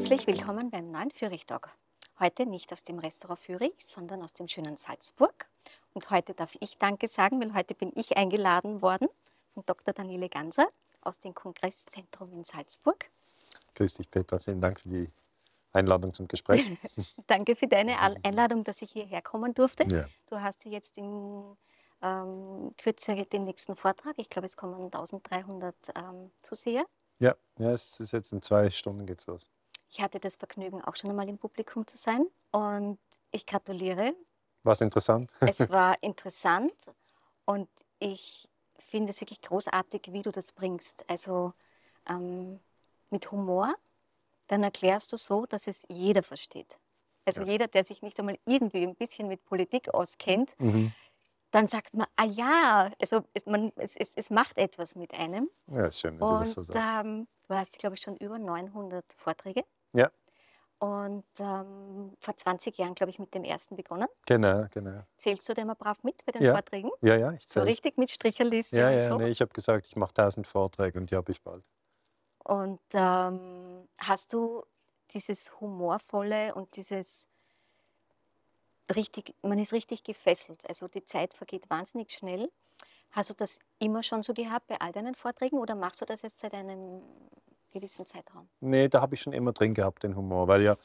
Herzlich willkommen beim neuen Fürich-Tag. Heute nicht aus dem Restaurant Fürich, sondern aus dem schönen Salzburg. Und heute darf ich Danke sagen, weil heute bin ich eingeladen worden von Dr. Daniele Ganser aus dem Kongresszentrum in Salzburg. Grüß dich, Peter. Vielen Dank für die Einladung zum Gespräch. Danke für deine Einladung, dass ich hierher kommen durfte. Ja. Du hast jetzt in ähm, Kürze den nächsten Vortrag. Ich glaube, es kommen 1300 ähm, Zuseher. Ja, ja es ist jetzt in zwei Stunden geht's los. Ich hatte das Vergnügen, auch schon einmal im Publikum zu sein und ich gratuliere. War es interessant? Es war interessant und ich finde es wirklich großartig, wie du das bringst. Also ähm, mit Humor, dann erklärst du so, dass es jeder versteht. Also ja. jeder, der sich nicht einmal irgendwie ein bisschen mit Politik auskennt, mhm. dann sagt man, ah ja, also es, man, es, es, es macht etwas mit einem. Ja, schön, wenn Und, du das so sagst. Ähm, du hast, glaube ich, schon über 900 Vorträge. Ja. Und ähm, vor 20 Jahren, glaube ich, mit dem ersten begonnen. Genau, genau. Zählst du da immer brav mit bei den ja. Vorträgen? Ja, ja, ich zähle. So richtig mit Stricherliste ja, ja, so? Nee, ich habe gesagt, ich mache 1000 Vorträge und die habe ich bald. Und ähm, hast du dieses Humorvolle und dieses richtig, man ist richtig gefesselt. Also die Zeit vergeht wahnsinnig schnell. Hast du das immer schon so gehabt bei all deinen Vorträgen oder machst du das jetzt seit einem gewissen Zeitraum? Nee, da habe ich schon immer drin gehabt, den Humor. Weil ja,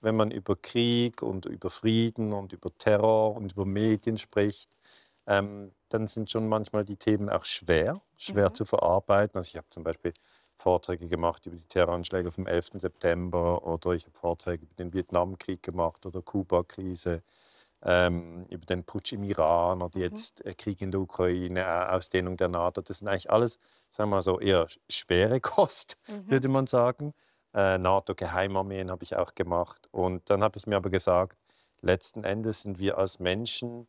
wenn man über Krieg und über Frieden und über Terror und über Medien spricht, ähm, dann sind schon manchmal die Themen auch schwer, schwer mhm. zu verarbeiten. Also ich habe zum Beispiel Vorträge gemacht über die Terroranschläge vom 11. September oder ich habe Vorträge über den Vietnamkrieg gemacht oder Kuba-Krise ähm, über den Putsch im Iran oder mhm. jetzt äh, Krieg in der Ukraine, äh, Ausdehnung der NATO. Das sind eigentlich alles, sagen wir mal so, eher schwere Kost, mhm. würde man sagen. Äh, NATO-Geheimarmeen habe ich auch gemacht. Und dann habe ich mir aber gesagt, letzten Endes sind wir als Menschen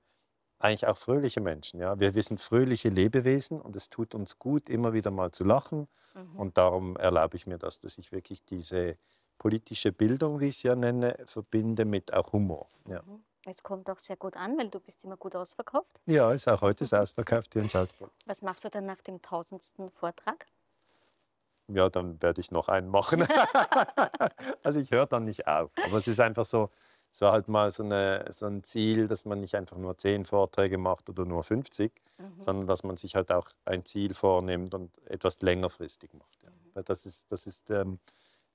eigentlich auch fröhliche Menschen. Ja? Wir, wir sind fröhliche Lebewesen und es tut uns gut, immer wieder mal zu lachen. Mhm. Und darum erlaube ich mir das, dass ich wirklich diese politische Bildung, wie ich es ja nenne, verbinde mit auch Humor. Ja. Mhm. Es kommt auch sehr gut an, weil du bist immer gut ausverkauft. Ja, ist auch heute ist mhm. ausverkauft hier in Salzburg. Was machst du dann nach dem tausendsten Vortrag? Ja, dann werde ich noch einen machen. also ich höre dann nicht auf. Aber es ist einfach so, so halt mal so, eine, so, ein Ziel, dass man nicht einfach nur zehn Vorträge macht oder nur 50, mhm. sondern dass man sich halt auch ein Ziel vornimmt und etwas längerfristig macht. Ja. Mhm. Das ist, das ist ähm,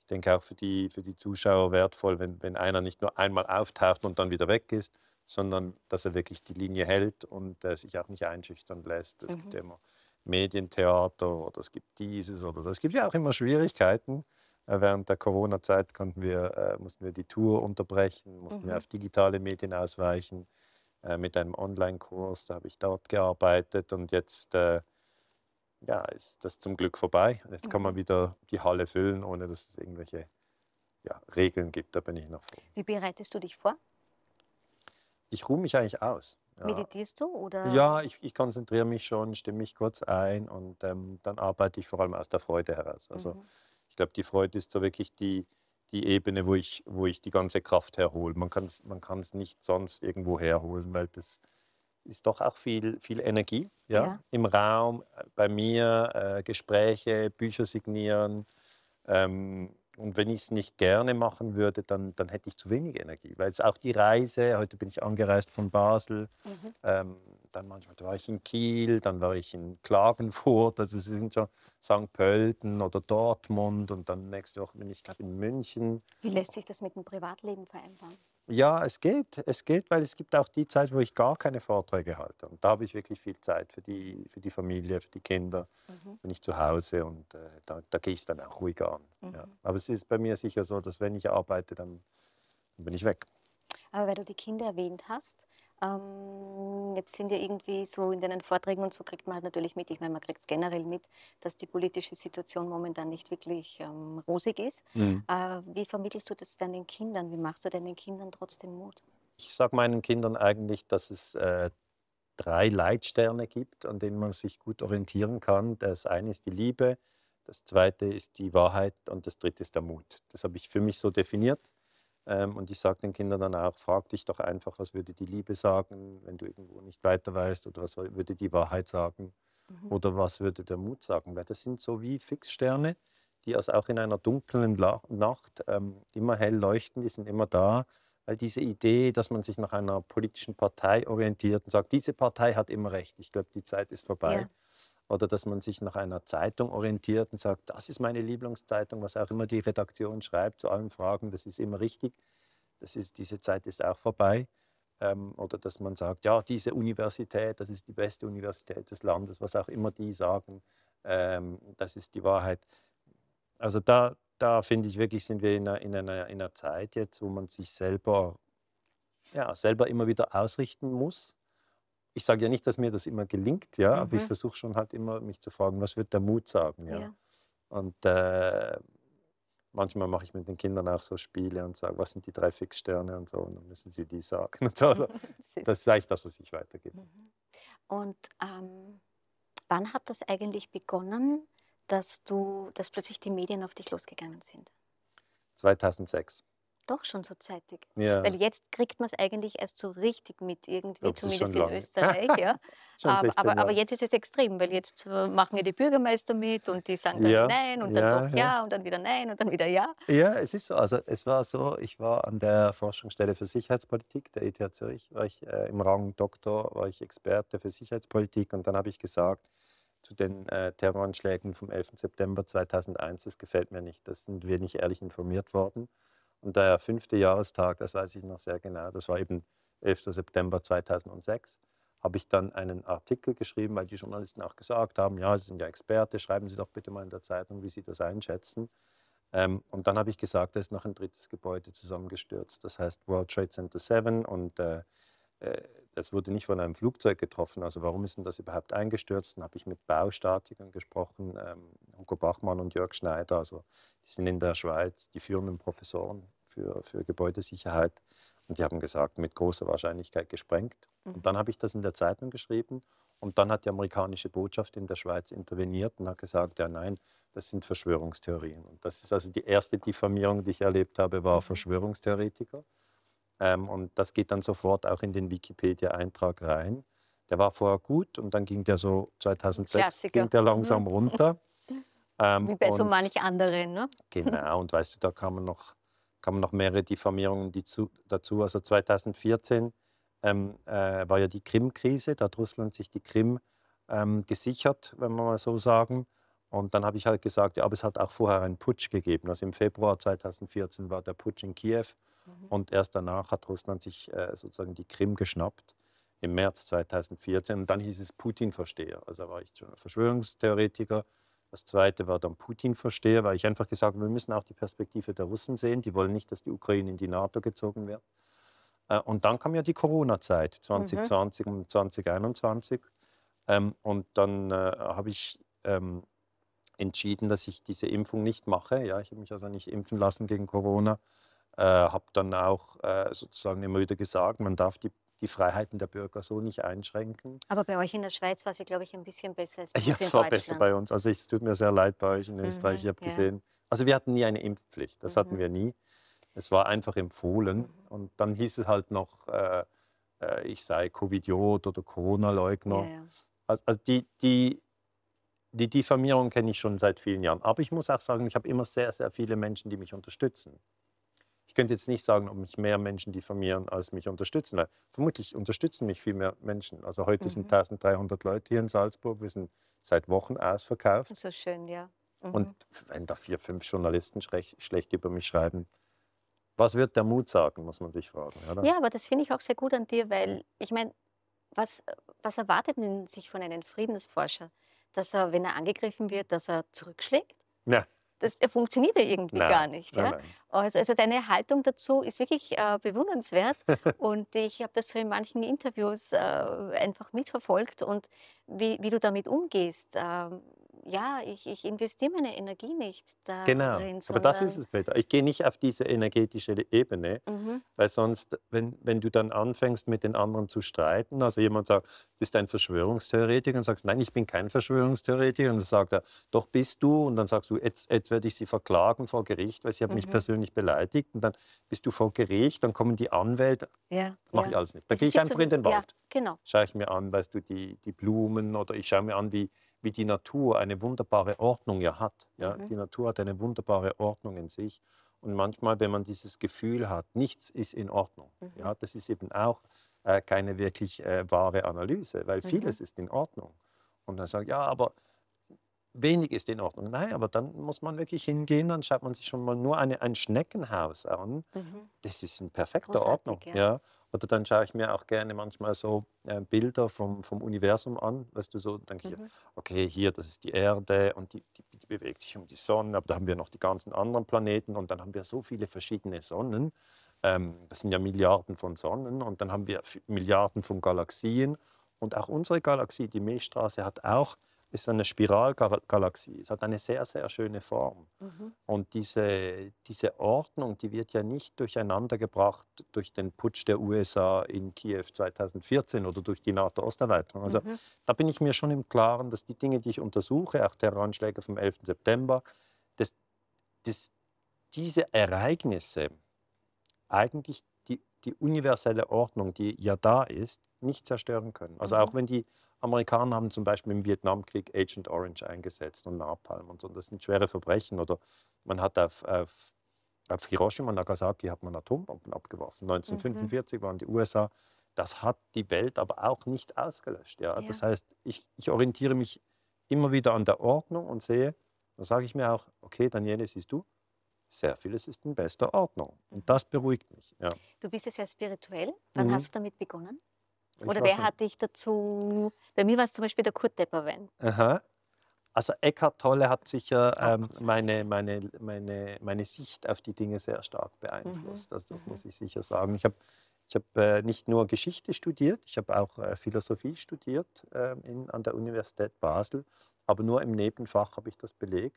ich denke auch für die, für die Zuschauer wertvoll, wenn, wenn einer nicht nur einmal auftaucht und dann wieder weg ist, sondern dass er wirklich die Linie hält und äh, sich auch nicht einschüchtern lässt. Es mhm. gibt ja immer Medientheater oder es gibt dieses oder das. Es gibt ja auch immer Schwierigkeiten. Äh, während der Corona-Zeit wir, äh, mussten wir die Tour unterbrechen, mussten mhm. wir auf digitale Medien ausweichen äh, mit einem Online-Kurs. Da habe ich dort gearbeitet und jetzt äh, ja, ist das zum Glück vorbei. Jetzt kann man mhm. wieder die Halle füllen, ohne dass es irgendwelche ja, Regeln gibt. Da bin ich noch froh. Wie bereitest du dich vor? Ich ruhe mich eigentlich aus. Ja. Meditierst du? Oder? Ja, ich, ich, konzentriere mich schon, stimme mich kurz ein und ähm, dann arbeite ich vor allem aus der Freude heraus. Also mhm. ich glaube, die Freude ist so wirklich die, die Ebene, wo ich, wo ich die ganze Kraft herhole. Man kann es man nicht sonst irgendwo herholen, weil das ist doch auch viel, viel Energie ja? ja. im Raum, äh, bei mir, äh, Gespräche, Bücher signieren. Ähm, und wenn ich es nicht gerne machen würde, dann, dann hätte ich zu wenig Energie. Weil es auch die Reise, heute bin ich angereist von Basel, mhm. ähm, dann manchmal war ich in Kiel, dann war ich in Klagenfurt, also sie sind schon St. Pölten oder Dortmund und dann nächste Woche bin ich, glaube in München. Wie lässt sich das mit dem Privatleben vereinbaren? Ja, es geht. Es geht, weil es gibt auch die Zeit, wo ich gar keine Vorträge halte. Und da habe ich wirklich viel Zeit für die, für die Familie, für die Kinder. Mhm. Bin ich zu Hause und äh, da, da gehe ich es dann auch ruhiger an. Mhm. Ja. Aber es ist bei mir sicher so, dass wenn ich arbeite, dann, dann bin ich weg. Aber weil du die Kinder erwähnt hast, ähm, jetzt sind ja irgendwie so in den Vorträgen und so kriegt man halt natürlich mit, ich meine, man kriegt es generell mit, dass die politische Situation momentan nicht wirklich ähm, rosig ist. Mhm. Äh, wie vermittelst du das deinen Kindern? Wie machst du deinen Kindern trotzdem Mut? Ich sage meinen Kindern eigentlich, dass es äh, drei Leitsterne gibt, an denen man sich gut orientieren kann. Das eine ist die Liebe, das zweite ist die Wahrheit und das dritte ist der Mut. Das habe ich für mich so definiert. Ähm, und ich sage den Kindern dann auch, frag dich doch einfach, was würde die Liebe sagen, wenn du irgendwo nicht weiter weißt oder was würde die Wahrheit sagen mhm. oder was würde der Mut sagen. Weil das sind so wie Fixsterne, die also auch in einer dunklen La Nacht ähm, immer hell leuchten, die sind immer da. Weil diese Idee, dass man sich nach einer politischen Partei orientiert und sagt, diese Partei hat immer recht, ich glaube, die Zeit ist vorbei. Ja oder dass man sich nach einer Zeitung orientiert und sagt, das ist meine Lieblingszeitung, was auch immer die Redaktion schreibt zu allen Fragen, das ist immer richtig. Das ist, diese Zeit ist auch vorbei. Ähm, oder dass man sagt, ja, diese Universität, das ist die beste Universität des Landes, was auch immer die sagen, ähm, das ist die Wahrheit. Also da, da finde ich wirklich, sind wir in einer, in, einer, in einer Zeit jetzt, wo man sich selber, ja, selber immer wieder ausrichten muss ich sage ja nicht, dass mir das immer gelingt, ja, mhm. aber ich mhm. versuche schon halt immer, mich zu fragen, was wird der Mut sagen, ja. ja. Und äh, manchmal mache ich mit den Kindern auch so Spiele und sage, was sind die drei Fixsterne und so, und dann müssen sie die sagen. So. Also, das ist eigentlich das, was ich weitergebe. Mhm. Und ähm, wann hat das eigentlich begonnen, dass du, dass plötzlich die Medien auf dich losgegangen sind? 2006 doch schon so zeitig. Ja. Weil jetzt kriegt man es eigentlich erst so richtig mit, irgendwie, glaub, zumindest in lange. Österreich. Ja. aber, aber, aber, jetzt ist es extrem, weil jetzt äh, machen ja die Bürgermeister mit und die sagen dann ja. nein und dann ja, doch ja, und dann wieder nein und dann wieder ja. Ja, es ist so. Also es war so, ich war an der Forschungsstelle für Sicherheitspolitik der ETH Zürich, war ich äh, im Rang Doktor, war ich Experte für Sicherheitspolitik und dann habe ich gesagt, zu den äh, Terroranschlägen vom 11. September 2001, das gefällt mir nicht, das sind wir nicht ehrlich informiert worden. Und der fünfte Jahrestag, das weiß ich noch sehr genau, das war eben 11. September 2006, habe ich dann einen Artikel geschrieben, weil die Journalisten auch gesagt haben, ja, Sie sind ja Experte, schreiben Sie doch bitte mal in der Zeitung, wie Sie das einschätzen. Ähm, und dann habe ich gesagt, da ist noch ein drittes Gebäude zusammengestürzt, das heißt World Trade Center 7 und äh, äh, das wurde nicht von einem Flugzeug getroffen. Also warum ist denn das überhaupt eingestürzt? Dann habe ich mit Baustatikern gesprochen, ähm, Hugo Bachmann und Jörg Schneider. Also die sind in der Schweiz die führenden Professoren für, für Gebäudesicherheit. Und die haben gesagt, mit großer Wahrscheinlichkeit gesprengt. Mhm. Und dann habe ich das in der Zeitung geschrieben. Und dann hat die amerikanische Botschaft in der Schweiz interveniert und hat gesagt, ja nein, das sind Verschwörungstheorien. Und das ist also die erste Diffamierung, die ich erlebt habe, war mhm. Verschwörungstheoretiker. Ähm, und das geht dann sofort auch in den Wikipedia-Eintrag rein. Der war vorher gut und dann ging der so 2006 ging der langsam mhm. runter. Ähm, Wie bei so manch anderen. Ne? Genau, und weißt du, da kamen noch kamen noch mehrere Diffamierungen dazu. Also 2014 ähm, äh, war ja die Krim-Krise, da hat Russland sich die Krim ähm, gesichert, wenn man mal so sagen. Und dann habe ich halt gesagt, ja, aber es hat auch vorher einen Putsch gegeben. Also im Februar 2014 war der Putsch in Kiew mhm. und erst danach hat Russland sich äh, sozusagen die Krim geschnappt im März 2014. Und dann hieß es Putin-Versteher. Also war ich schon Verschwörungstheoretiker. Das zweite war dann Putin-Versteher, weil ich einfach gesagt habe, wir müssen auch die Perspektive der Russen sehen. Die wollen nicht, dass die Ukraine in die NATO gezogen wird. Äh, und dann kam ja die Corona-Zeit 2020 mhm. und 2021. Ähm, und dann äh, habe ich ähm, entschieden, dass ich diese Impfung nicht mache. Ja, ich habe mich also nicht impfen lassen gegen Corona. Äh, habe dann auch äh, sozusagen immer wieder gesagt, man darf die die Freiheiten der Bürger so nicht einschränken. Aber bei euch in der Schweiz war sie, glaube ich, ein bisschen besser als bei uns. Ja, es war besser bei uns. Also es tut mir sehr leid bei euch in Österreich. Mhm, ich habe ja. gesehen, also wir hatten nie eine Impfpflicht. Das mhm. hatten wir nie. Es war einfach empfohlen. Mhm. Und dann hieß es halt noch, äh, äh ich sei Covidiot oder Corona-Leugner. Ja, ja. Also, also die, die, die Diffamierung kenne ich schon seit vielen Jahren. Aber ich muss auch sagen, ich habe immer sehr, sehr viele Menschen, die mich unterstützen. Ich könnte jetzt nicht sagen, ob mich mehr Menschen diffamieren, als mich unterstützen. Weil vermutlich unterstützen mich viel mehr Menschen. Also heute mhm. sind 1300 Leute hier in Salzburg. Wir sind seit Wochen ausverkauft. So schön, ja. Mhm. Und wenn da vier, fünf Journalisten schlecht über mich schreiben, was wird der Mut sagen, muss man sich fragen. Oder? Ja, aber das finde ich auch sehr gut an dir, weil ich meine, was, was erwartet man sich von einem Friedensforscher? Dass er, wenn er angegriffen wird, dass er zurückschlägt? Ja das äh, funktioniert ja irgendwie nein, gar nicht. Nein, ja? nein. Also, also, deine Haltung dazu ist wirklich äh, bewundernswert und ich habe das so in manchen Interviews äh, einfach mitverfolgt und wie, wie du damit umgehst. Äh, ja, ich, ich investiere meine Energie nicht darin. Genau, aber das ist es, Peter. Ich gehe nicht auf diese energetische Ebene, mhm. weil sonst, wenn, wenn du dann anfängst, mit den anderen zu streiten, also jemand sagt, bist du ein Verschwörungstheoretiker und sagst, nein, ich bin kein Verschwörungstheoretiker und dann sagt er, doch bist du und dann sagst du, jetzt, jetzt werde ich sie verklagen vor Gericht, weil sie haben mhm. mich persönlich beleidigt und dann bist du vor Gericht, dann kommen die Anwälte, ja, mache ja. ich alles nicht. Dann gehe ich einfach so, in den Wald. Ja, genau. Schaue ich mir an, weißt du, die, die Blumen oder ich schaue mir an, wie wie die Natur eine wunderbare Ordnung ja hat. Ja? Mhm. Die Natur hat eine wunderbare Ordnung in sich. Und manchmal, wenn man dieses Gefühl hat, nichts ist in Ordnung, mhm. ja, das ist eben auch äh, keine wirklich äh, wahre Analyse, weil mhm. vieles mhm. ist in Ordnung. Und dann sagt, ja, aber wenig ist in Ordnung. Nein, aber dann muss man wirklich hingehen, dann schaut man sich schon mal nur eine, ein Schneckenhaus an. Mhm. Das ist in perfekter Großartig, Ordnung. Ja. ja. Oder dann schaue ich mir auch gerne manchmal so äh, Bilder vom, vom Universum an. Weißt du, so denke mhm. ich, okay, hier, das ist die Erde und die, die, die, bewegt sich um die Sonne, aber da haben wir noch die ganzen anderen Planeten und dann haben wir so viele verschiedene Sonnen. Ähm, das sind ja Milliarden von Sonnen und dann haben wir Milliarden von Galaxien. Und auch unsere Galaxie, die Milchstraße, hat auch ist eine Spiralgalaxie. Es hat eine sehr, sehr schöne Form. Mhm. Und diese, diese Ordnung, die wird ja nicht durcheinander gebracht durch den Putsch der USA in Kiew 2014 oder durch die NATO-Osterweiterung. Also mhm. da bin ich mir schon im Klaren, dass die Dinge, die ich untersuche, auch Terroranschläge vom 11. September, dass, dass diese Ereignisse eigentlich die, die universelle Ordnung, die ja da ist, nicht zerstören können. Also mhm. auch wenn die Amerikaner haben zum Beispiel im Vietnamkrieg Agent Orange eingesetzt und Napalm und so. Das sind schwere Verbrechen. Oder man hat auf, auf, auf Hiroshima und Nagasaki hat man Atombomben abgeworfen. 1945 mhm. waren die USA. Das hat die Welt aber auch nicht ausgelöscht. Ja? ja. Das heißt, ich, ich orientiere mich immer wieder an der Ordnung und sehe, dann sage ich mir auch, okay, Daniele, siehst du, sehr vieles ist in bester Ordnung. Und das beruhigt mich. Ja. Du bist ja sehr spirituell. Wann mhm. hast du damit begonnen? Oder wer hatte ich dazu? Bei mir war es zum Beispiel der Kurt Depperwein. Aha. Also Eckhart Tolle hat sicher ähm, meine, meine, meine, meine Sicht auf die Dinge sehr stark beeinflusst. Mhm. Also das mhm. muss ich sicher sagen. Ich habe ich hab, äh, nicht nur Geschichte studiert, ich habe auch äh, Philosophie studiert äh, in, an der Universität Basel, aber nur im Nebenfach habe ich das belegt.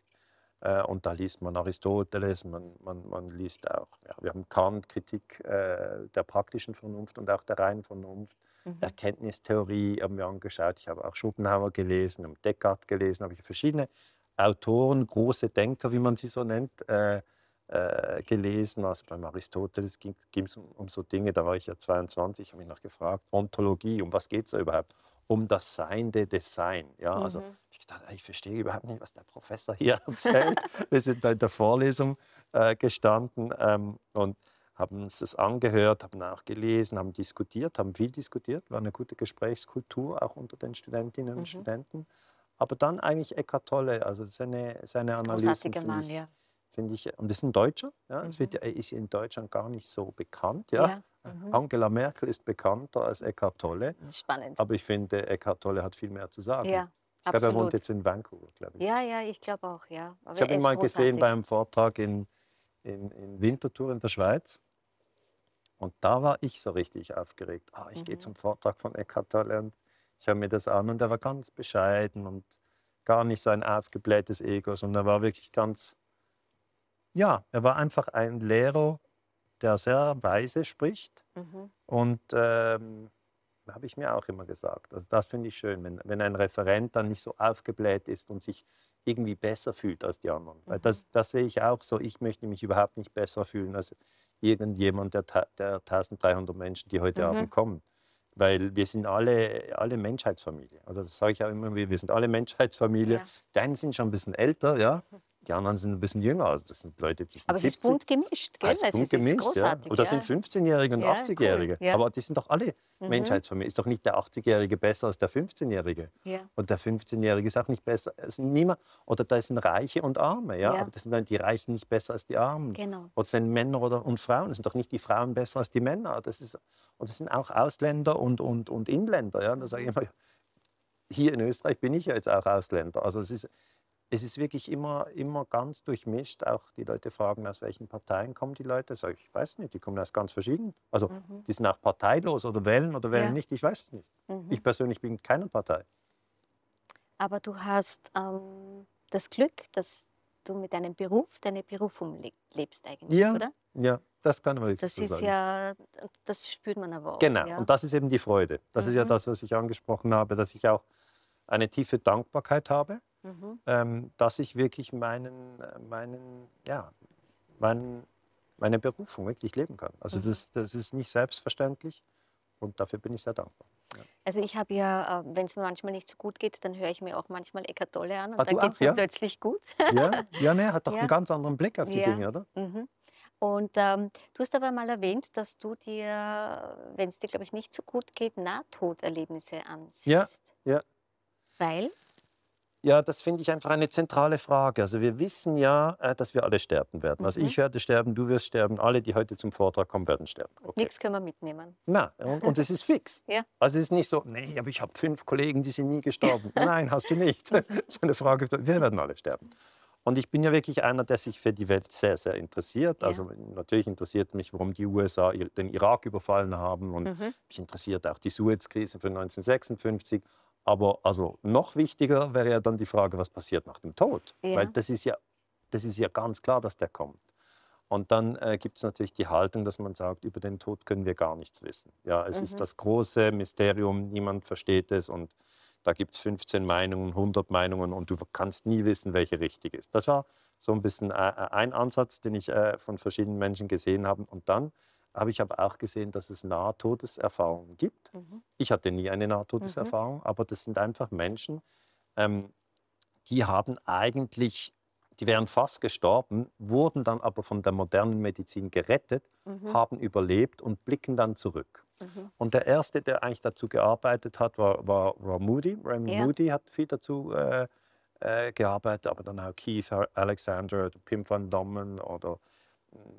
Äh, und da liest man Aristoteles, man, man, man liest auch, ja, wir haben Kant, Kritik äh, der praktischen Vernunft und auch der reinen Vernunft. Mhm. Erkenntnistheorie haben wir angeschaut. Ich habe auch Schopenhauer gelesen und Descartes gelesen. Habe ich verschiedene Autoren, große Denker, wie man sie so nennt, äh, äh, gelesen. Also beim Aristoteles ging es um, um, so Dinge, da war ich ja 22, habe mich noch gefragt, Ontologie, um was geht es da überhaupt? um das Seiende des Sein. Ja, also, mhm. also ich dachte, ich verstehe überhaupt nicht, was der Professor hier erzählt. Wir sind da in der Vorlesung äh, gestanden ähm, und haben uns das angehört, haben auch gelesen, haben diskutiert, haben viel diskutiert, war eine gute Gesprächskultur auch unter den Studentinnen und mhm. Studenten. Aber dann eigentlich Eckart Tolle, also seine, seine Analysen. Großartiger Mann, ja finde ich, und das sind Deutsche, ja, das wird, mhm. ist in Deutschland gar nicht so bekannt. Ja. ja. Mhm. Angela Merkel ist bekannter als Eckhart Tolle. Spannend. Aber ich finde, Eckhart Tolle hat viel mehr zu sagen. Ja, ich glaube, er wohnt jetzt in Vancouver, glaube ich. Ja, ja, ich glaube auch, ja. Aber ich habe ihn mal gesehen bei einem Vortrag in, in, in Winterthur in der Schweiz. Und da war ich so richtig aufgeregt. Ah, ich mhm. gehe zum Vortrag von Eckhart Tolle und ich höre mir das an. Und er war ganz bescheiden und gar nicht so ein aufgeblähtes Ego, sondern er war wirklich ganz ja, er war einfach ein Lehrer, der sehr weise spricht. Mhm. Und ähm, habe ich mir auch immer gesagt. Also das finde ich schön, wenn, wenn ein Referent dann nicht so aufgebläht ist und sich irgendwie besser fühlt als die anderen. Mhm. Das, das sehe ich auch so. Ich möchte mich überhaupt nicht besser fühlen als irgendjemand der, der 1300 Menschen, die heute mhm. Abend kommen. Weil wir sind alle, alle Menschheitsfamilie. Also das sage ich auch immer, wir sind alle Menschheitsfamilie. Ja. Die sind schon ein bisschen älter, ja. die anderen sind ein bisschen jünger. Also das sind Leute, die sind Aber es ist bunt gemischt, gell? Ah, es ist bunt gemischt, ja. Oder ja. sind 15-Jährige und ja, 80-Jährige. Cool, ja. Aber die sind doch alle mhm. Menschheitsfamilie. Ist doch nicht der 80-Jährige besser als der 15-Jährige. Ja. Und der 15-Jährige ist auch nicht besser als niemand. Oder da sind Reiche und Arme, ja. Aber das sind dann die Reichen nicht besser als die Armen. Genau. Oder sind Männer oder, und Frauen. Es sind doch nicht die Frauen besser als die Männer. Das ist, und das sind auch Ausländer und, und, und Inländer, ja. Und da sage ich immer, hier in Österreich bin ich ja jetzt auch Ausländer. Also es ist, es ist wirklich immer, immer ganz durchmischt. Auch die Leute fragen, aus welchen Parteien kommen die Leute. Sag ich, ich weiß nicht, die kommen aus ganz verschiedenen. Also mhm. die sind auch parteilos oder wählen oder wählen ja. nicht, ich weiß es nicht. Mhm. Ich persönlich bin keiner Partei. Aber du hast ähm, das Glück, dass du mit deinem Beruf deine Berufung le lebst eigentlich, ja. oder? Ja, das kann man Das so ist sagen. ja, das spürt man aber auch. Genau, ja. und das ist eben die Freude. Das mhm. ist ja mhm. das, was ich angesprochen habe, dass ich auch eine tiefe Dankbarkeit habe mhm. ähm, dass ich wirklich meinen, äh, meinen, ja, meinen, meine Berufung wirklich leben kann. Also mhm. das, das ist nicht selbstverständlich und dafür bin ich sehr dankbar. Also ich habe ja, äh, wenn es mir manchmal nicht so gut geht, dann höre ich mir auch manchmal Eckart Tolle an und ah, dann geht es mir ja? plötzlich gut. Ja, ja ne, hat doch ja. einen ganz anderen Blick auf die Dinge, oder? Mhm. Und ähm, du hast aber mal erwähnt, dass du dir, wenn es dir, glaube ich, nicht so gut geht, Nahtoderlebnisse ansiehst. Ja, ja. Weil? Ja, das finde ich einfach eine zentrale Frage. Also wir wissen ja, äh, dass wir alle sterben werden. Also mhm. ich werde sterben, du wirst sterben, alle, die heute zum Vortrag kommen, werden sterben. Okay. Nichts können wir mitnehmen. Na, und, und es ist fix. ja. Also es ist nicht so, nee, aber ich habe fünf Kollegen, die sind nie gestorben. Nein, hast du nicht. das ist eine Frage, wir werden alle sterben. Und ich bin ja wirklich einer, der sich für die Welt sehr, sehr interessiert. Ja. Also natürlich interessiert mich, warum die USA den Irak überfallen haben. Und mhm. mich interessiert auch die Suez-Krise von 1956. Aber also noch wichtiger wäre ja dann die Frage, was passiert nach dem Tod? Ja. Weil das ist ja, das ist ja ganz klar, dass der kommt. Und dann äh, gibt es natürlich die Haltung, dass man sagt, über den Tod können wir gar nichts wissen. Ja, es mhm. ist das große Mysterium, niemand versteht es und da gibt es 15 Meinungen, 100 Meinungen und du kannst nie wissen, welche richtig ist. Das war so ein bisschen äh, ein Ansatz, den ich äh, von verschiedenen Menschen gesehen habe. Und dann aber ich habe auch gesehen, dass es Nahtodeserfahrungen gibt. Mhm. Ich hatte nie eine mhm. Nahtodeserfahrung, mhm. aber das sind einfach Menschen, ähm, die haben eigentlich, die wären fast gestorben, wurden dann aber von der modernen Medizin gerettet, mhm. haben überlebt und blicken dann zurück. Mhm. Und der erste, der eigentlich dazu gearbeitet hat, war, war, war Moody. Raymond ja. Moody hat viel dazu äh, äh, gearbeitet, aber dann auch Keith Alexander, Pim van Dommen oder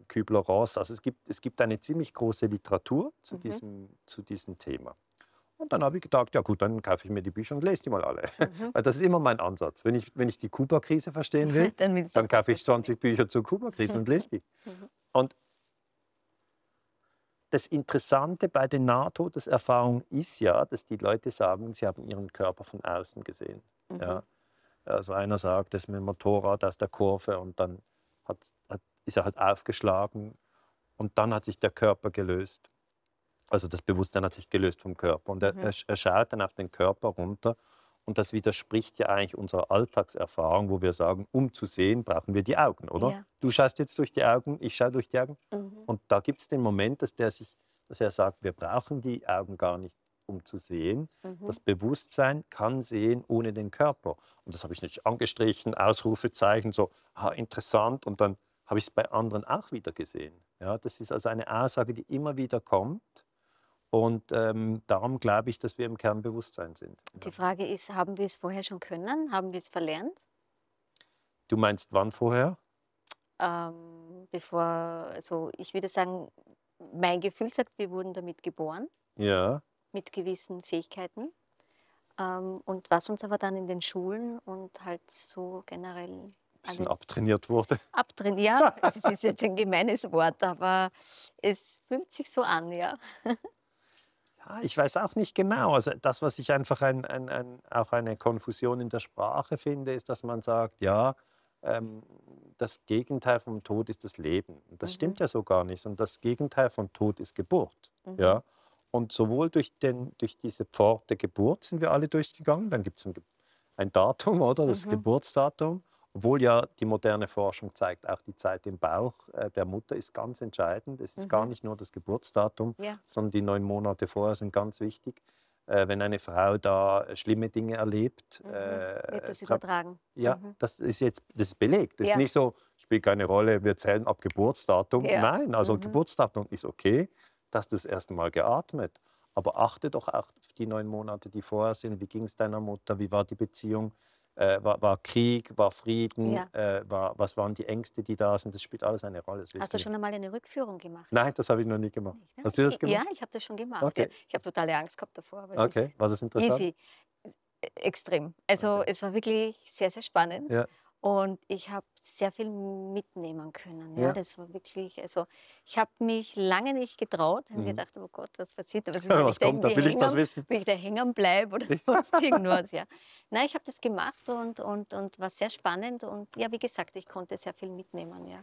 Kübler-Ross. Also es gibt, es gibt eine ziemlich große Literatur zu, mhm. diesem, zu diesem Thema. Und dann habe ich gedacht, ja gut, dann kaufe ich mir die Bücher und lese die mal alle. Mhm. Weil das ist immer mein Ansatz. Wenn ich, wenn ich die Kuba-Krise verstehen will, dann, will dann kaufe ich 20 Bücher zur Kuba-Krise und lese die. Mhm. Und das Interessante bei den Nahtodeserfahrungen ist ja, dass die Leute sagen, sie haben ihren Körper von außen gesehen. Mhm. Ja. Also einer sagt, das ist mit dem Motorrad aus der Kurve und dann hat, hat ist er halt aufgeschlagen und dann hat sich der Körper gelöst. Also das Bewusstsein hat sich gelöst vom Körper. Und er, mhm. er schaut dann auf den Körper runter und das widerspricht ja eigentlich unserer Alltagserfahrung, wo wir sagen, um zu sehen, brauchen wir die Augen, oder? Ja. Du schaust jetzt durch die Augen, ich schaue durch die Augen. Mhm. Und da gibt es den Moment, dass, der sich, dass er sagt, wir brauchen die Augen gar nicht, um zu sehen. Mhm. Das Bewusstsein kann sehen ohne den Körper. Und das habe ich natürlich angestrichen, Ausrufezeichen, so, ah, interessant. Und dann habe ich es bei anderen auch wieder gesehen. Ja, das ist also eine Aussage, die immer wieder kommt. Und ähm, darum glaube ich, dass wir im Kern Bewusstsein sind. Die Frage ist, haben wir es vorher schon können? Haben wir es verlernt? Du meinst wann vorher? Ähm, bevor, also ich würde sagen, mein Gefühl sagt, wir wurden damit geboren. Ja. Mit gewissen Fähigkeiten. Ähm, und was uns aber dann in den Schulen und halt so generell bisschen also abtrainiert wurde. Abtrainiert, ja, es ist jetzt ein gemeines Wort, aber es fühlt sich so an, ja. ja ich weiß auch nicht genau. Also das, was ich einfach ein, ein, ein, auch eine Konfusion in der Sprache finde, ist, dass man sagt, ja, ähm, das Gegenteil vom Tod ist das Leben. das mhm. stimmt ja so gar nicht. Und das Gegenteil von Tod ist Geburt. Mhm. Ja? Und sowohl durch, den, durch diese Pforte Geburt sind wir alle durchgegangen, dann gibt es ein, ein, Datum, oder? Das mhm. Geburtsdatum. Obwohl ja die moderne Forschung zeigt, auch die Zeit im Bauch äh, der Mutter ist ganz entscheidend. Es ist mhm. gar nicht nur das Geburtsdatum, ja. sondern die neun Monate vorher sind ganz wichtig. Äh, wenn eine Frau da äh, schlimme Dinge erlebt. Mhm. Äh, wird das übertragen? Ja, mhm. das ist jetzt das ist belegt. Das ja. ist nicht so, spielt keine Rolle, wir zählen ab Geburtsdatum. Ja. Nein, also mhm. Geburtsdatum ist okay, dass das erste Mal geatmet. Aber achte doch auch auf die neun Monate, die vorher sind. Wie ging es deiner Mutter? Wie war die Beziehung? äh, war, war, Krieg, war Frieden, ja. äh, war, was waren die Ängste, die da sind. Das spielt alles eine Rolle. Hast du schon einmal eine Rückführung gemacht? Nein, das habe ich noch nie gemacht. Nicht, ne? Hast du das gemacht? Ja, ich habe das schon gemacht. Okay. Ich habe totale Angst gehabt davor. Aber okay, war das interessant? Easy. Äh, extrem. Also okay. es war wirklich sehr, sehr spannend. Ja. Und ich habe sehr viel mitnehmen können. Ja. ja. das war wirklich, also ich habe mich lange nicht getraut. Ich habe mhm. gedacht, oh Gott, was passiert? Was, ja, was kommt, da will ich das wissen. Will ich da hängen bleiben oder sonst irgendwas, ja. Nein, ich habe das gemacht und, und, und war sehr spannend. Und ja, wie gesagt, ich konnte sehr viel mitnehmen, ja.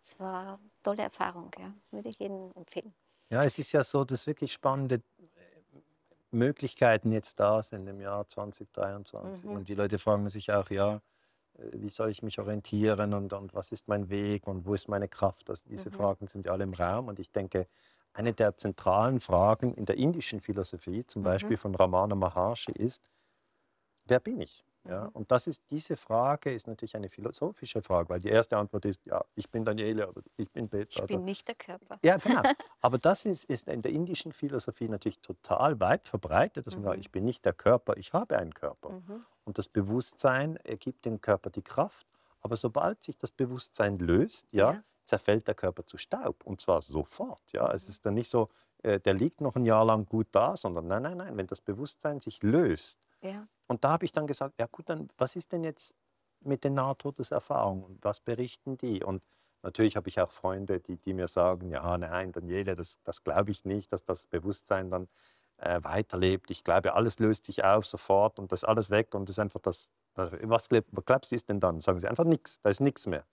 Es war eine tolle Erfahrung, ja. Würde ich Ihnen empfehlen. Ja, es ist ja so, dass wirklich spannende äh, Möglichkeiten jetzt da sind im Jahr 2023. Mhm. Und die Leute fragen sich auch, ja äh, wie soll ich mich orientieren und, und was ist mein Weg und wo ist meine Kraft? Also diese mhm. Fragen sind ja alle im Raum und ich denke, eine der zentralen Fragen in der indischen Philosophie, zum mhm. Beispiel von Ramana Maharshi, ist, wer bin ich? Ja, mhm. und das ist, diese Frage ist natürlich eine philosophische Frage, weil die erste Antwort ist, ja, ich bin Daniele, aber ich bin Peter. Ich also bin nicht der Körper. Ja, genau. aber das ist, ist, in der indischen Philosophie natürlich total weit verbreitet, dass man sagt, mhm. ich bin nicht der Körper, ich habe einen Körper. Mhm. Und das Bewusstsein ergibt dem Körper die Kraft. Aber sobald sich das Bewusstsein löst, ja, ja. zerfällt der Körper zu Staub. Und zwar sofort. Ja. Es mhm. ist dann nicht so, äh, der liegt noch ein Jahr lang gut da, sondern nein, nein, nein, wenn das Bewusstsein sich löst. Ja. Und da habe ich dann gesagt, ja gut, dann was ist denn jetzt mit den Nahtodeserfahrungen was berichten die? Und natürlich habe ich auch Freunde, die, die mir sagen, ja nein, Daniele, das, das glaube ich nicht, dass das Bewusstsein dann äh, weiterlebt. Ich glaube, alles löst sich auf sofort und das ist alles weg und das ist einfach das, das was glaubst du ist denn dann? Sagen sie einfach nichts, da ist nichts mehr.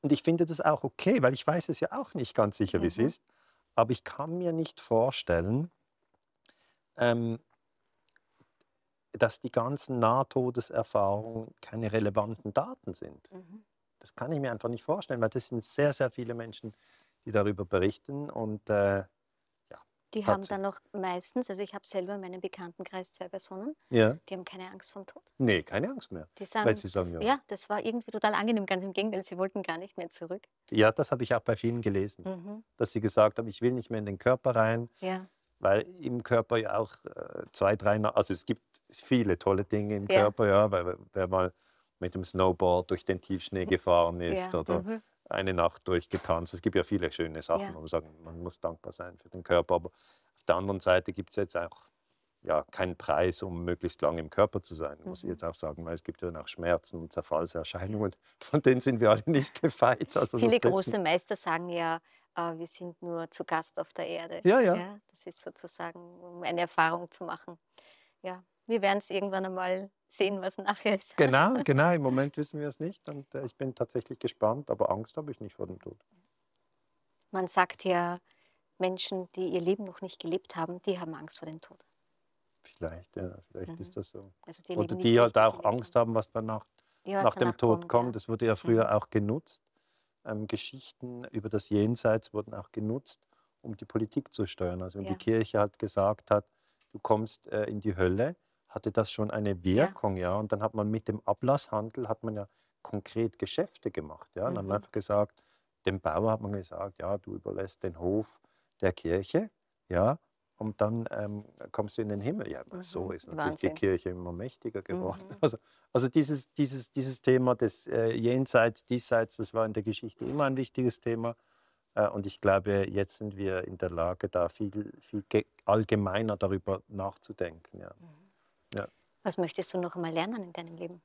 Und ich finde das auch okay, weil ich weiß es ja auch nicht ganz sicher, mhm. wie es ist. Aber ich kann mir nicht vorstellen, ähm, dass die ganzen Nahtodeserfahrungen keine relevanten Daten sind. Mhm. Das kann ich mir einfach nicht vorstellen, weil das sind sehr, sehr viele Menschen, die darüber berichten. Und äh, die haben dann noch meistens, also ich habe selber in meinem Bekanntenkreis zwei Personen, ja. die haben keine Angst vom Tod. Nee, keine Angst mehr. Die sagen, weil sie sagen ja. ja, das war irgendwie total angenehm, ganz im Gegenteil, sie wollten gar nicht mehr zurück. Ja, das habe ich auch bei vielen gelesen, mhm. dass sie gesagt haben, ich will nicht mehr in den Körper rein. Ja. Weil im Körper ja auch äh, zwei, drei, also es gibt viele tolle Dinge im ja. Körper, ja, weil wer mal mit dem Snowboard durch den Tiefschnee hm. gefahren ist ja. oder mhm eine Nacht durchgetanzt. Es gibt ja viele schöne Sachen, ja. man sagen, man muss dankbar sein für den Körper. Aber auf der anderen Seite gibt es jetzt auch ja, keinen Preis, um möglichst lange im Körper zu sein, muss mhm. ich jetzt auch sagen, weil es gibt ja dann auch Schmerzen und Zerfallserscheinungen, von denen sind wir alle nicht gefeit. Also Viele große Meister sagen ja, äh, wir sind nur zu Gast auf der Erde. Ja, ja, ja. Das ist sozusagen, um eine Erfahrung zu machen. Ja, wir werden es irgendwann einmal sehen, was nachher ist. Genau, genau. Im Moment wissen wir es nicht und äh, ich bin tatsächlich gespannt, aber Angst habe ich nicht vor dem Tod. Man sagt ja, Menschen, die ihr Leben noch nicht gelebt haben, die haben Angst vor dem Tod. Vielleicht, ja, vielleicht mhm. ist das so. Also die Oder die halt auch gelebt. Angst haben, was danach ja, was nach dem Tod kommt. kommt. Ja. Das wurde ja früher mhm. auch genutzt. Ähm, Geschichten über das Jenseits wurden auch genutzt, um die Politik zu steuern. Also wenn ja. die Kirche halt gesagt hat, du kommst äh, in die Hölle, hatte das schon eine Wirkung, ja. ja. Und dann hat man mit dem Ablasshandel, hat man ja konkret Geschäfte gemacht, ja. Und mhm. man einfach gesagt, dem Bauer hat man gesagt, ja, du überlässt den Hof der Kirche, ja, und dann ähm, kommst du in den Himmel. Ja, mhm. so ist natürlich Wahnsinn. die Kirche immer mächtiger geworden. Mhm. Also, also, dieses, dieses, dieses Thema des äh, Jenseits, Diesseits, das war in der Geschichte immer ein wichtiges Thema. Äh, und ich glaube, jetzt sind wir in der Lage, da viel, viel allgemeiner darüber nachzudenken. Ja. Mhm. Was möchtest du noch einmal lernen in deinem Leben?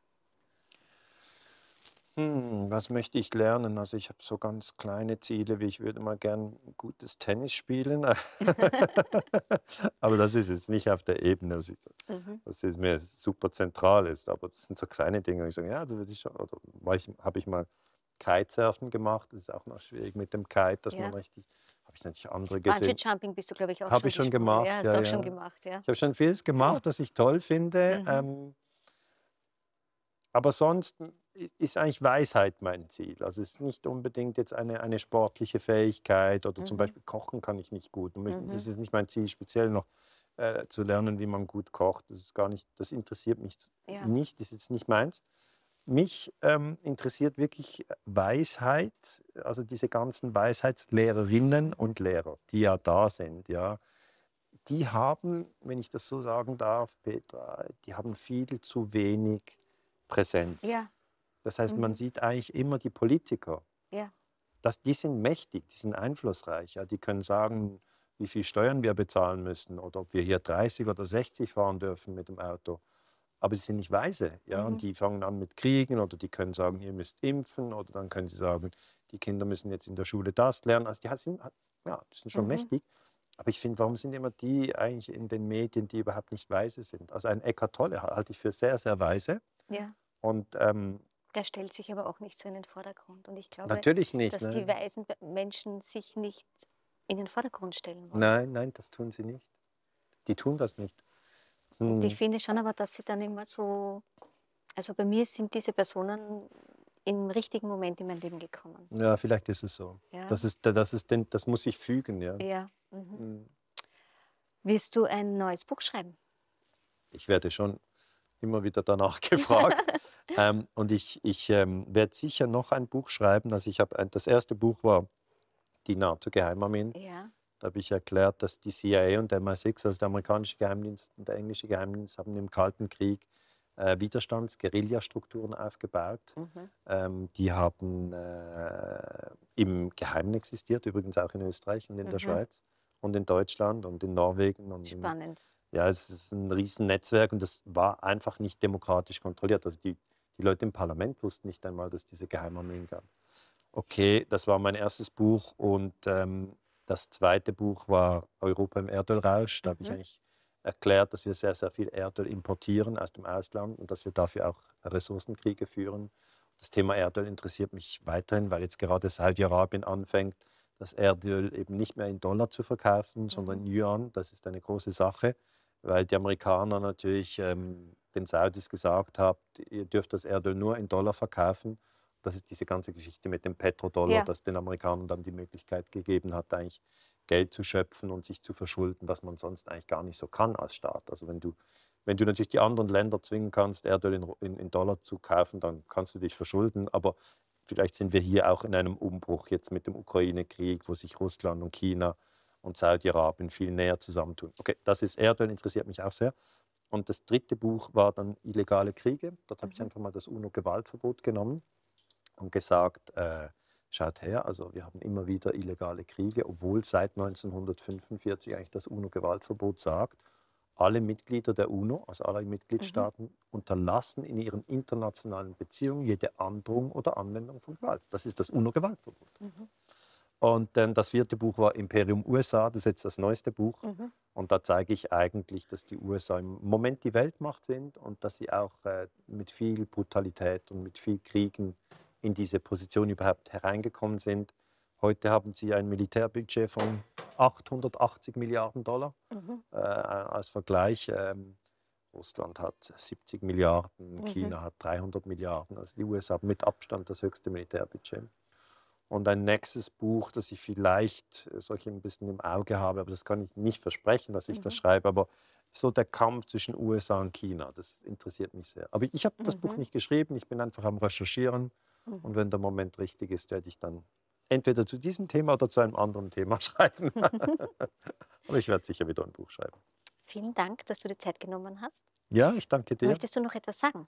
Hm, was möchte ich lernen? Also ich habe so ganz kleine Ziele, wie ich würde mal gern gutes Tennis spielen. aber das ist jetzt nicht auf der Ebene, was, also, ich, mhm. was ist mir super zentral ist. Aber das sind so kleine Dinge, wo ich sage, ja, das würde ich schon, oder habe ich mal Kitesurfen gemacht. Das ist auch noch schwierig mit dem Kite, dass ja. man richtig habe ich natürlich andere gesehen. Bungee-Jumping bist du, glaube ich, auch hab schon, ich schon gemacht. Ja, ja, auch ja. schon ja. Ich habe schon vieles gemacht, das ich toll finde. Mhm. Ähm, aber sonst ist eigentlich Weisheit mein Ziel. Also es ist nicht unbedingt jetzt eine, eine sportliche Fähigkeit oder mhm. zum Beispiel kochen kann ich nicht gut. Mhm. Es ist nicht mein Ziel, speziell noch äh, zu lernen, wie man gut kocht. Das ist gar nicht, das interessiert mich ja. nicht, das ist jetzt nicht meins mich ähm, interessiert wirklich äh, Weisheit, also diese ganzen Weisheitslehrerinnen und Lehrer, die ja da sind, ja. Die haben, wenn ich das so sagen darf, Petra, die haben viel zu wenig Präsenz. Ja. Das heißt, mhm. man sieht eigentlich immer die Politiker. Ja. Das, die sind mächtig, die sind einflussreich. Ja. Die können sagen, wie viel Steuern wir bezahlen müssen oder ob wir hier 30 oder 60 fahren dürfen mit dem Auto aber sie sind nicht weise. Ja? Mhm. Und die fangen an mit Kriegen oder die können sagen, ihr müsst impfen oder dann können sie sagen, die Kinder müssen jetzt in der Schule das lernen. Also die sind, ja, die sind schon mhm. mächtig. Aber ich finde, warum sind immer die eigentlich in den Medien, die überhaupt nicht weise sind? Also ein Eckart Tolle halte ich für sehr, sehr weise. Ja. Und ähm, der stellt sich aber auch nicht so in den Vordergrund. Und ich glaube, nicht, dass ne? die weisen Menschen sich nicht in den Vordergrund stellen wollen. Nein, nein, das tun sie nicht. Die tun das nicht. Und ich hm. finde schon aber, dass sie dann immer so also bei mir sind diese Personen im richtigen Moment in mein Leben gekommen. Ja, vielleicht ist es so. Ja, Das ist, das ist denn, das muss sich fügen, ja. ja. Mhm. Mhm. Willst du ein neues Buch schreiben? Ich werde schon immer wieder danach gefragt. Ähm, und ich, ich ähm, werde sicher noch ein Buch schreiben. Also ich habe das erste Buch war Die Naht zur Geheimarmee. ja, da habe ich erklärt, dass die CIA und der MI6, also der amerikanische Geheimdienst und der englische Geheimdienst, haben im Kalten Krieg äh, Widerstands-, strukturen aufgebaut. Mhm. Ähm, die haben äh, im Geheimen existiert, übrigens auch in Österreich und in mhm. der Schweiz und in Deutschland und in Norwegen. Und Spannend. Im, ja, es ist ein Riesennetzwerk und das war einfach nicht demokratisch kontrolliert. Also die, die Leute im Parlament wussten nicht einmal, dass diese Geheimarmeen gab. Okay, das war mein erstes Buch und ähm, das zweite Buch war Europa im Erdölrausch. Da habe ich mhm. eigentlich erklärt, dass wir sehr, sehr viel Erdöl importieren aus dem Ausland und dass wir dafür auch Ressourcenkriege führen. Das Thema Erdöl interessiert mich weiterhin, weil jetzt gerade Saudi-Arabien anfängt, das Erdöl eben nicht mehr in Dollar zu verkaufen, mhm. sondern in Yuan. Das ist eine große Sache, weil die Amerikaner natürlich ähm, den Saudis gesagt haben, ihr dürft das Erdöl nur in Dollar verkaufen das ist diese ganze Geschichte mit dem Petrodollar, ja. das den Amerikanern dann die Möglichkeit gegeben hat, eigentlich Geld zu schöpfen und sich zu verschulden, was man sonst eigentlich gar nicht so kann als Staat. Also wenn du, wenn du natürlich die anderen Länder zwingen kannst, Erdöl in, in, in Dollar zu kaufen, dann kannst du dich verschulden. Aber vielleicht sind wir hier auch in einem Umbruch jetzt mit dem Ukraine-Krieg, wo sich Russland und China und Saudi-Arabien viel näher zusammentun. Okay, das ist Erdöl, interessiert mich auch sehr. Und das dritte Buch war dann Illegale Kriege. Dort habe ich mhm. einfach mal das UNO-Gewaltverbot genommen und gesagt, äh, schaut her, also wir haben immer wieder illegale Kriege, obwohl seit 1945 eigentlich das UNO-Gewaltverbot sagt, alle Mitglieder der UNO also alle mhm. Mitgliedstaaten mhm. unterlassen in ihren internationalen Beziehungen jede Androhung oder Anwendung von Gewalt. Das ist das UNO-Gewaltverbot. Mhm. Und äh, das vierte Buch war Imperium USA, das ist jetzt das neueste Buch. Mhm. Und da zeige ich eigentlich, dass die USA im Moment die Weltmacht sind und dass sie auch äh, mit viel Brutalität und mit viel Kriegen in diese Position überhaupt hereingekommen sind. Heute haben sie ein Militärbudget von 880 Milliarden Dollar. Mhm. Äh, als Vergleich, ähm, Russland hat 70 Milliarden, mhm. China hat 300 Milliarden. Also die USA haben mit Abstand das höchste Militärbudget. Und ein nächstes Buch, das ich vielleicht äh, solche ein bisschen im Auge habe, aber das kann ich nicht versprechen, dass ich mhm. das schreibe, aber so der Kampf zwischen USA und China, das interessiert mich sehr. Aber ich habe das Buch mhm. nicht geschrieben, ich bin einfach am Recherchieren Mhm. Und wenn der Moment richtig ist, werde ich dann entweder zu diesem Thema oder zu einem anderen Thema schreiben. Aber ich werde sicher wieder ein Buch schreiben. Vielen Dank, dass du dir Zeit genommen hast. Ja, ich danke dir. Möchtest du noch etwas sagen?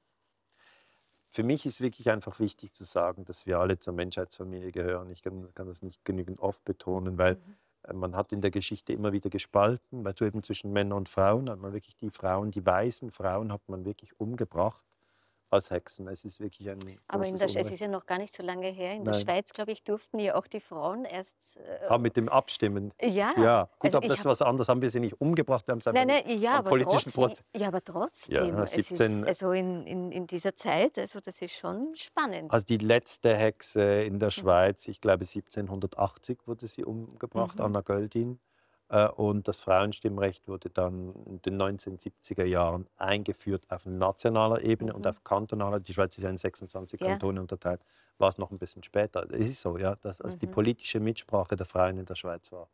Für mich ist wirklich einfach wichtig zu sagen, dass wir alle zur Menschheitsfamilie gehören. Ich kann, kann das nicht genügend oft betonen, weil mhm. Äh, man hat in der Geschichte immer wieder gespalten, weil du eben zwischen Männern und Frauen hat man wirklich die Frauen, die weißen Frauen hat man wirklich umgebracht aus Hexen. Es ist wirklich ein. Aber in der Sch es ist ja noch gar nicht so lange her. In Nein. der Schweiz, glaube ich, durften ja auch die Frauen erst. Äh, aber mit dem Abstimmen. Ja. Ja, gut, also aber das ist was anderes. Haben wir sie nicht umgebracht? Wir haben sie nein, nein, ja, aber politischen trotzdem, Ja, aber trotzdem. Ja, 17, ist, also in, in, in, dieser Zeit, also das ist schon spannend. Also die letzte Hexe in der hm. Schweiz, ich glaube 1780 wurde sie umgebracht, mhm. Anna Göldin. Äh, und das Frauenstimmrecht wurde dann in den 1970er Jahren eingeführt auf nationaler Ebene mhm. und auf kantonaler. Die Schweiz ist ja in 26 ja. Kantone unterteilt. War es noch ein bisschen später. Es ist so, ja, dass also mhm. die politische Mitsprache der Frauen in der Schweiz war,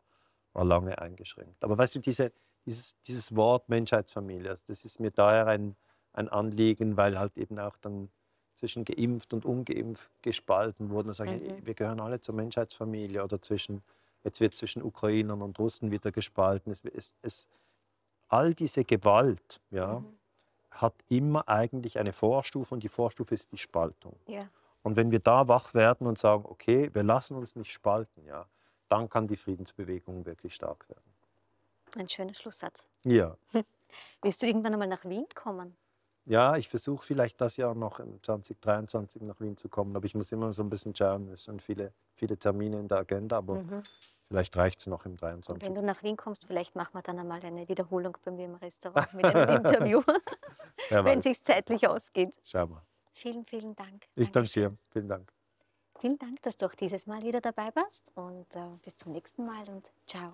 war lange eingeschränkt. Aber weißt du, diese, dieses, dieses Wort Menschheitsfamilie, also das ist mir daher ein, ein Anliegen, weil halt eben auch dann zwischen geimpft und ungeimpft gespalten wurden. Da sagen, mhm. wir gehören alle zur Menschheitsfamilie oder zwischen Jetzt wird zwischen Ukrainern und Russen wieder gespalten. Es, es, es, all diese Gewalt ja, mhm. hat immer eigentlich eine Vorstufe und die Vorstufe ist die Spaltung. Ja. Und wenn wir da wach werden und sagen, okay, wir lassen uns nicht spalten, ja, dann kann die Friedensbewegung wirklich stark werden. Ein schöner Schlusssatz. Ja. Willst du irgendwann einmal nach Wien kommen? ja, ich versuche vielleicht das Jahr noch 2023 nach Wien zu kommen, aber ich muss immer so ein bisschen schauen, es sind viele, viele Termine in der Agenda, aber mhm. vielleicht reicht es noch im 23. Und wenn du nach Wien kommst, vielleicht machen wir dann einmal eine Wiederholung bei mir im Restaurant mit einem Interview, wenn es sich zeitlich ausgeht. Schauen wir. Vielen, vielen Dank. Ich danke dir. Vielen Dank. Vielen Dank, dass du auch dieses Mal wieder dabei warst und äh, bis zum nächsten Mal und ciao.